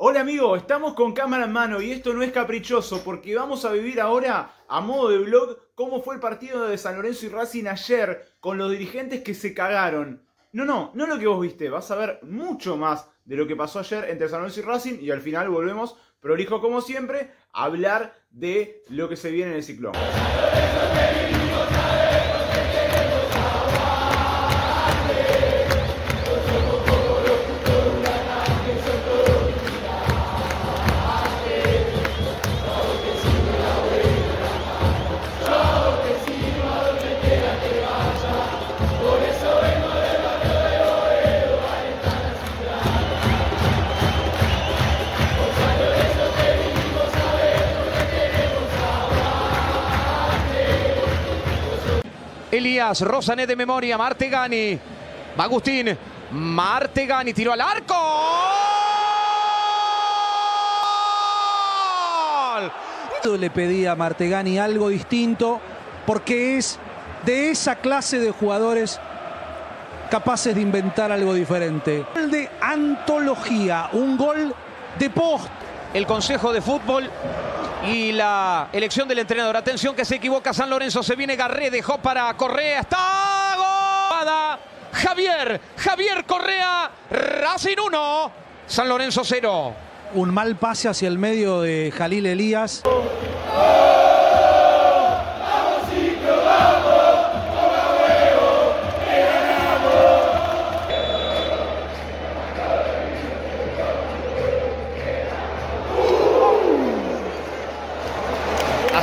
Hola amigo, estamos con cámara en mano y esto no es caprichoso porque vamos a vivir ahora a modo de blog cómo fue el partido de San Lorenzo y Racing ayer con los dirigentes que se cagaron. No, no, no lo que vos viste, vas a ver mucho más de lo que pasó ayer entre San Lorenzo y Racing y al final volvemos, prolijo como siempre, a hablar de lo que se viene en el ciclón. Elías, Rosané de memoria, Martegani, Agustín, Martegani, tiró al arco. yo Le pedía a Martegani algo distinto porque es de esa clase de jugadores capaces de inventar algo diferente. Gol de antología, un gol de post. El Consejo de Fútbol y la elección del entrenador. Atención que se equivoca San Lorenzo, se viene Garré, dejó para Correa, está golada. Javier, Javier Correa, Racing uno. San Lorenzo 0. Un mal pase hacia el medio de Jalil Elías.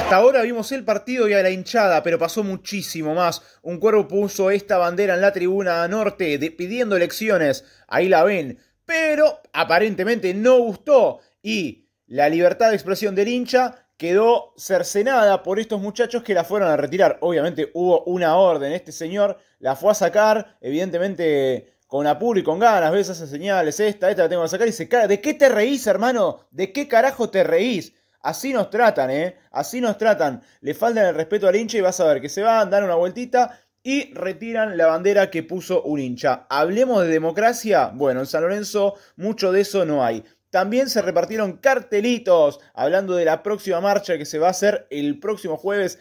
Hasta ahora vimos el partido y a la hinchada, pero pasó muchísimo más. Un cuervo puso esta bandera en la tribuna norte pidiendo elecciones. Ahí la ven. Pero aparentemente no gustó y la libertad de expresión del hincha quedó cercenada por estos muchachos que la fueron a retirar. Obviamente hubo una orden. Este señor la fue a sacar, evidentemente con apuro y con ganas, ves, hace señales, esta, esta la tengo que sacar y se ¿De qué te reís, hermano? ¿De qué carajo te reís? Así nos tratan, ¿eh? Así nos tratan. Le faltan el respeto al hincha y vas a ver que se van, dan una vueltita y retiran la bandera que puso un hincha. ¿Hablemos de democracia? Bueno, en San Lorenzo mucho de eso no hay. También se repartieron cartelitos hablando de la próxima marcha que se va a hacer el próximo jueves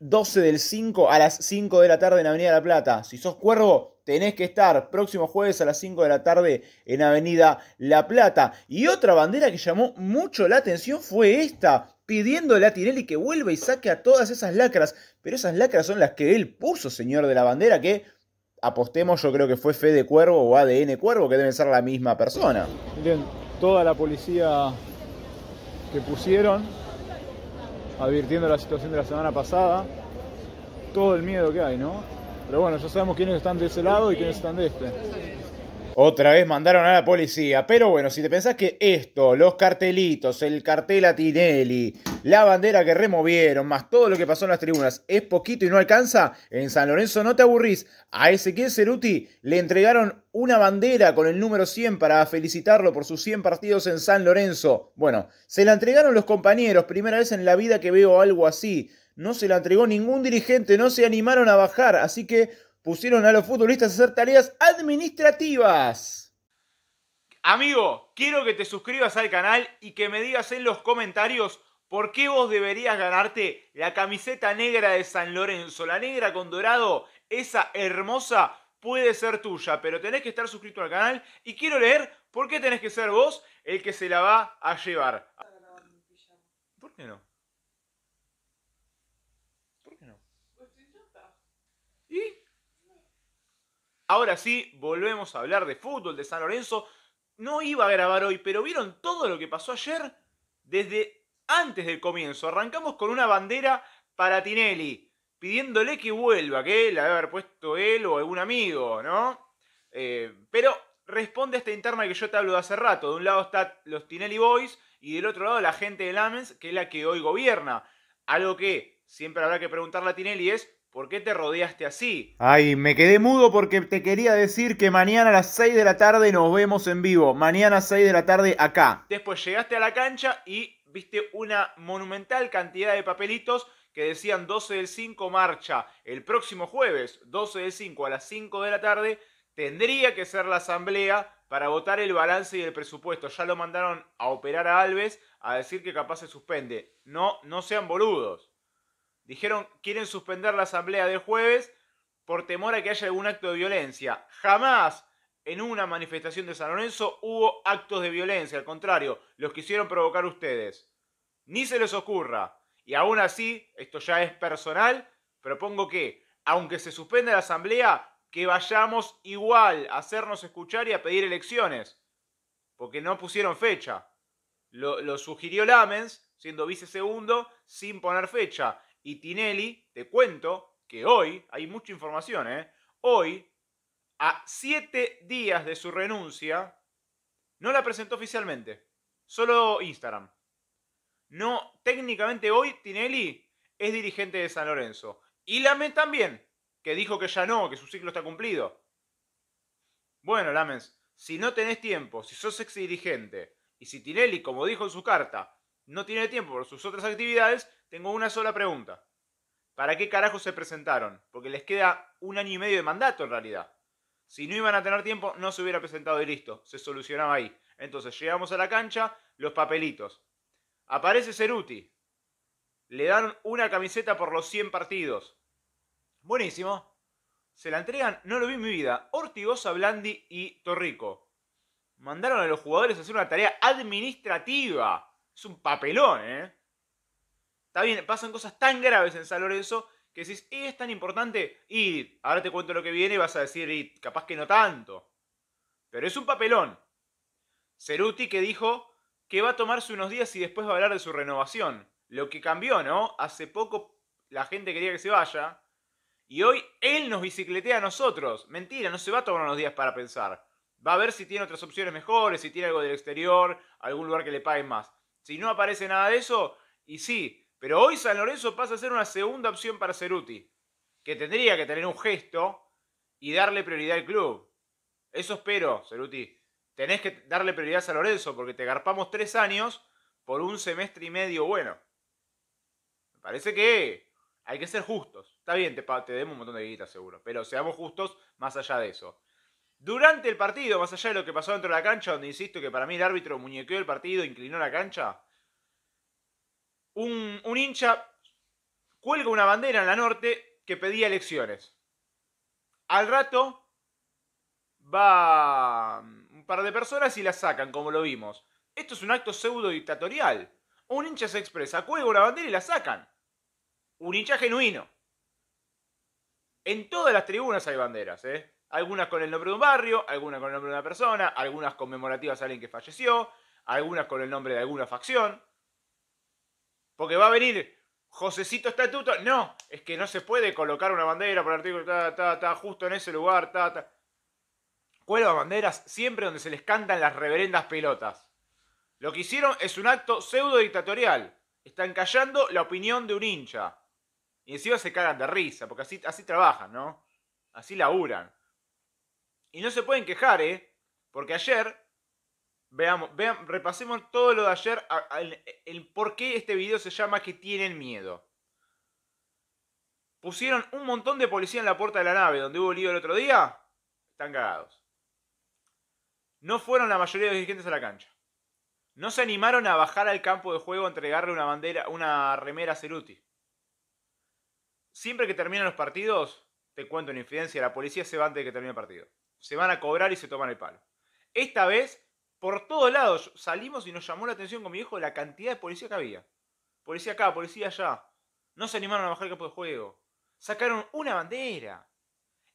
12 del 5 a las 5 de la tarde en Avenida La Plata. Si sos cuervo, tenés que estar próximo jueves a las 5 de la tarde en Avenida La Plata. Y otra bandera que llamó mucho la atención fue esta, pidiéndole a Tirelli que vuelva y saque a todas esas lacras. Pero esas lacras son las que él puso, señor de la bandera, que apostemos, yo creo que fue fe de Cuervo o ADN Cuervo, que deben ser la misma persona. Miren, toda la policía que pusieron advirtiendo la situación de la semana pasada, todo el miedo que hay, ¿no? Pero bueno, ya sabemos quiénes están de ese lado y quiénes están de este. Otra vez mandaron a la policía. Pero bueno, si te pensás que esto, los cartelitos, el cartel a Tinelli, la bandera que removieron, más todo lo que pasó en las tribunas, es poquito y no alcanza, en San Lorenzo no te aburrís. A Ezequiel Ceruti le entregaron una bandera con el número 100 para felicitarlo por sus 100 partidos en San Lorenzo. Bueno, se la entregaron los compañeros, primera vez en la vida que veo algo así. No se la entregó ningún dirigente, no se animaron a bajar, así que pusieron a los futbolistas a hacer tareas administrativas. Amigo, quiero que te suscribas al canal y que me digas en los comentarios por qué vos deberías ganarte la camiseta negra de San Lorenzo. La negra con dorado, esa hermosa, puede ser tuya, pero tenés que estar suscrito al canal y quiero leer por qué tenés que ser vos el que se la va a llevar. ¿Por qué no? Ahora sí, volvemos a hablar de fútbol de San Lorenzo. No iba a grabar hoy, pero ¿vieron todo lo que pasó ayer? Desde antes del comienzo. Arrancamos con una bandera para Tinelli, pidiéndole que vuelva, que la debe haber puesto él o algún amigo, ¿no? Eh, pero responde a esta interna que yo te hablo de hace rato. De un lado están los Tinelli Boys y del otro lado la gente de Lamens, que es la que hoy gobierna. Algo que siempre habrá que preguntarle a Tinelli es ¿Por qué te rodeaste así? Ay, me quedé mudo porque te quería decir que mañana a las 6 de la tarde nos vemos en vivo. Mañana a las 6 de la tarde acá. Después llegaste a la cancha y viste una monumental cantidad de papelitos que decían 12 del 5 marcha. El próximo jueves, 12 del 5 a las 5 de la tarde, tendría que ser la asamblea para votar el balance y el presupuesto. Ya lo mandaron a operar a Alves a decir que capaz se suspende. No, no sean boludos. Dijeron, quieren suspender la asamblea del jueves por temor a que haya algún acto de violencia. Jamás en una manifestación de San Lorenzo hubo actos de violencia, al contrario, los quisieron provocar ustedes. Ni se les ocurra. Y aún así, esto ya es personal, propongo que, aunque se suspenda la asamblea, que vayamos igual a hacernos escuchar y a pedir elecciones. Porque no pusieron fecha. Lo, sugirió Lamens, siendo vicesegundo, sin poner fecha. Y Tinelli, te cuento que hoy, hay mucha información, ¿eh? Hoy, a siete días de su renuncia, no la presentó oficialmente. Solo Instagram. No, técnicamente hoy Tinelli es dirigente de San Lorenzo. Y Lamens también, que dijo que ya no, que su ciclo está cumplido. Bueno, Lamens, si no tenés tiempo, si sos ex dirigente, y si Tinelli, como dijo en su carta, no tiene tiempo por sus otras actividades, tengo una sola pregunta. ¿Para qué carajo se presentaron? Porque les queda un año y medio de mandato en realidad. Si no iban a tener tiempo, no se hubiera presentado y listo, se solucionaba ahí. Entonces llegamos a la cancha, los papelitos. Aparece Ceruti. Le dan una camiseta por los 100 partidos. Buenísimo. Se la entregan, no lo vi en mi vida. Ortigosa, Blandi y Torrico. Mandaron a los jugadores a hacer una tarea administrativa es un papelón, ¿eh? Está bien, pasan cosas tan graves en San Lorenzo que decís, eh, ¿es tan importante? Y ahora te cuento lo que viene y vas a decir, capaz que no tanto. Pero es un papelón. Ceruti que dijo que va a tomarse unos días y después va a hablar de su renovación. Lo que cambió, ¿no? Hace poco la gente quería que se vaya. Y hoy él nos bicicletea a nosotros. Mentira, no se va a tomar unos días para pensar. Va a ver si tiene otras opciones mejores, si tiene algo del exterior, algún lugar que le paguen más. Si no aparece nada de eso, y sí, pero hoy San Lorenzo pasa a ser una segunda opción para Ceruti, que tendría que tener un gesto y darle prioridad al club. Eso espero, Ceruti. Tenés que darle prioridad a San Lorenzo porque te garpamos tres años por un semestre y medio bueno. Me parece que hay que ser justos. Está bien, te, demos un montón de guitas seguro, pero seamos justos más allá de eso. Durante el partido, más allá de lo que pasó dentro de la cancha, donde insisto que para mí el árbitro muñequeó el partido, inclinó la cancha, un, hincha cuelga una bandera en la norte que pedía elecciones. Al rato va un par de personas y la sacan, como lo vimos. Esto es un acto pseudo dictatorial. Un hincha se expresa, cuelga una bandera y la sacan. Un hincha genuino. En todas las tribunas hay banderas, ¿eh? Algunas con el nombre de un barrio, algunas con el nombre de una persona, algunas conmemorativas a alguien que falleció, algunas con el nombre de alguna facción. Porque va a venir Josecito Estatuto. No, es que no se puede colocar una bandera por artículo, ta, justo en ese lugar, ta, ta. banderas siempre donde se les cantan las reverendas pelotas. Lo que hicieron es un acto pseudo dictatorial. Están callando la opinión de un hincha. Y encima se cagan de risa, porque así, así trabajan, ¿no? Así laburan. Y no se pueden quejar, ¿eh? Porque ayer, veamos, repasemos todo lo de ayer, el, por qué este video se llama que tienen miedo. Pusieron un montón de policía en la puerta de la nave donde hubo lío el otro día. Están cagados. No fueron la mayoría de los dirigentes a la cancha. No se animaron a bajar al campo de juego a entregarle una bandera, una remera a Ceruti. Siempre que terminan los partidos, te cuento en infidencia, la policía se va antes de que termine el partido se van a cobrar y se toman el palo. Esta vez, por todos lados salimos y nos llamó la atención con mi hijo la cantidad de policía que había. Policía acá, policía allá. No se animaron a bajar el campo de juego. Sacaron una bandera.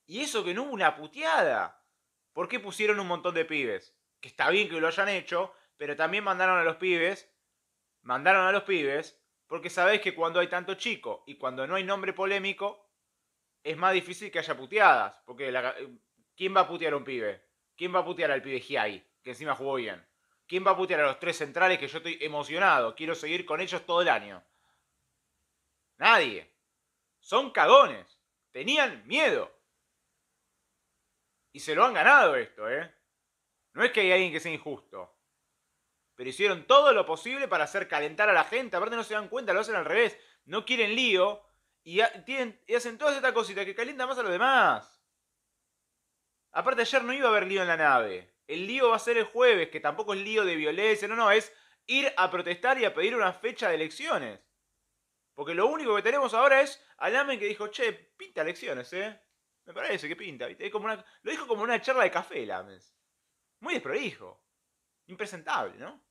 Y eso que no hubo una puteada. ¿Por qué pusieron un montón de pibes? Que está bien que lo hayan hecho, pero también mandaron a los pibes. Mandaron a los pibes. Porque sabés que cuando hay tanto chico y cuando no hay nombre polémico, es más difícil que haya puteadas. Porque la, ¿Quién va a putear a un pibe? ¿Quién va a putear al pibe Giai? Que encima jugó bien. ¿Quién va a putear a los tres centrales que yo estoy emocionado? Quiero seguir con ellos todo el año. Nadie. Son cagones. Tenían miedo. Y se lo han ganado esto, ¿eh? No es que hay alguien que sea injusto. Pero hicieron todo lo posible para hacer calentar a la gente. Aparte no se dan cuenta, lo hacen al revés. No quieren lío. Y, hacen todas estas cositas que calientan más a los demás. Aparte ayer no iba a haber lío en la nave. El lío va a ser el jueves, que tampoco es lío de violencia, no, no, es ir a protestar y a pedir una fecha de elecciones. Porque lo único que tenemos ahora es Alamen que dijo, che, pinta elecciones, ¿eh? Me parece que pinta, ¿viste? Como Lo dijo como una charla de café, Lames. Muy desprolijo. Impresentable, ¿no?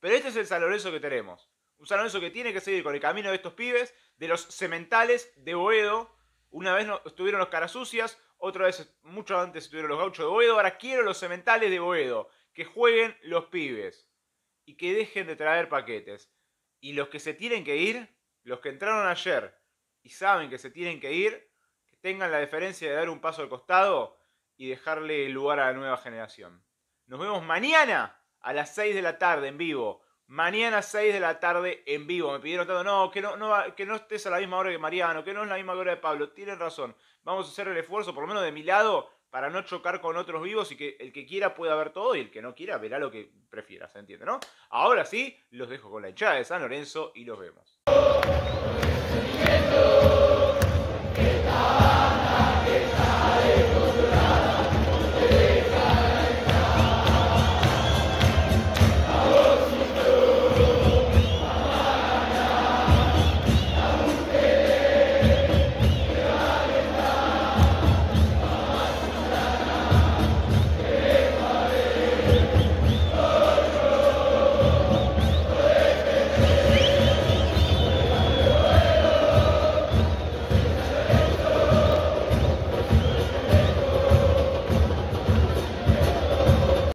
Pero este es el San que tenemos. Un saloneso que tiene que seguir con el camino de estos pibes, de los cementales de Boedo. Una vez no, estuvieron los caras sucias. Otra vez, mucho antes estuvieron los gauchos de Boedo. Ahora quiero los cementales de Boedo. Que jueguen los pibes. Y que dejen de traer paquetes. Y los que se tienen que ir, los que entraron ayer y saben que se tienen que ir, que tengan la deferencia de dar un paso al costado y dejarle lugar a la nueva generación. Nos vemos mañana a las 6 de la tarde en vivo Mañana 6 de la tarde en vivo. Me pidieron tanto, no, que no, que no estés a la misma hora que Mariano, que no es la misma hora de Pablo. Tienen razón. Vamos a hacer el esfuerzo, por lo menos de mi lado, para no chocar con otros vivos y que el que quiera pueda ver todo y el que no quiera verá lo que prefiera, ¿se entiende, no? Ahora sí, los dejo con la hinchada de San Lorenzo y los vemos.